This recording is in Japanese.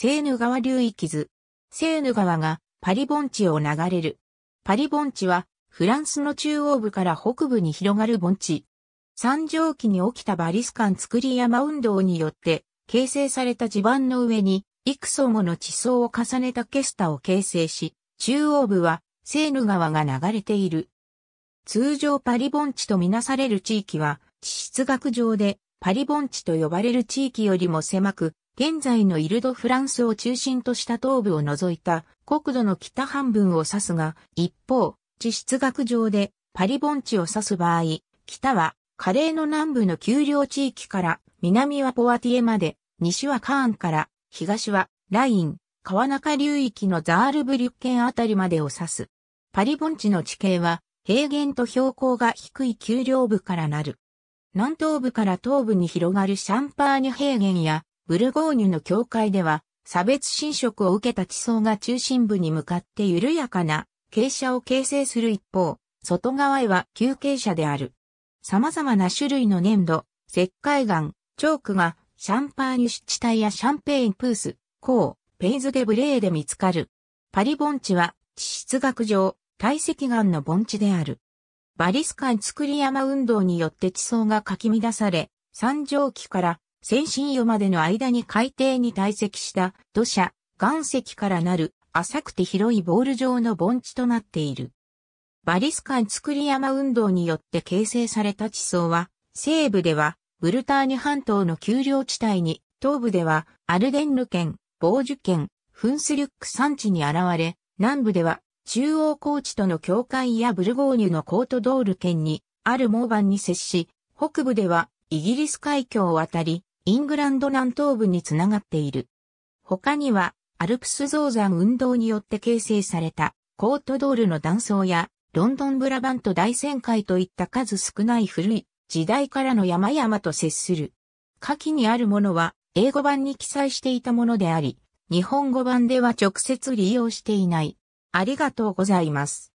セーヌ川流域図。セーヌ川がパリ盆地を流れる。パリ盆地はフランスの中央部から北部に広がる盆地。三畳期に起きたバリスカン作り山運動によって形成された地盤の上に幾層もの地層を重ねたケスタを形成し、中央部はセーヌ川が流れている。通常パリ盆地とみなされる地域は地質学上でパリ盆地と呼ばれる地域よりも狭く、現在のイルド・フランスを中心とした東部を除いた国土の北半分を指すが、一方、地質学上でパリ盆地を指す場合、北はカレーの南部の丘陵地域から南はポアティエまで、西はカーンから東はライン、川中流域のザールブリュッケンあたりまでを指す。パリ盆地の地形は平原と標高が低い丘陵部からなる。南東部から東部に広がるシャンパーニュ平原やブルゴーニュの教会では、差別侵食を受けた地層が中心部に向かって緩やかな傾斜を形成する一方、外側へは急傾斜である。様々な種類の粘土、石灰岩、チョークがシャンパーニュ湿地帯やシャンペインプース、コー、ペイズデブレーで見つかる。パリ盆地は地質学上、堆石岩の盆地である。バリスカン作り山運動によって地層がかき乱され、山上期から先進予までの間に海底に堆積した土砂、岩石からなる浅くて広いボール状の盆地となっている。バリスカン作り山運動によって形成された地層は、西部ではブルターニュ半島の丘陵地帯に、東部ではアルデンヌ県、ボージュ県、フンスリュック山地に現れ、南部では中央高地との境界やブルゴーニュのコートドール県にあるモーバンに接し、北部ではイギリス海峡を渡り、イングランド南東部につながっている。他には、アルプス増山運動によって形成された、コートドールの断層や、ロンドンブラバント大旋回といった数少ない古い時代からの山々と接する。下記にあるものは、英語版に記載していたものであり、日本語版では直接利用していない。ありがとうございます。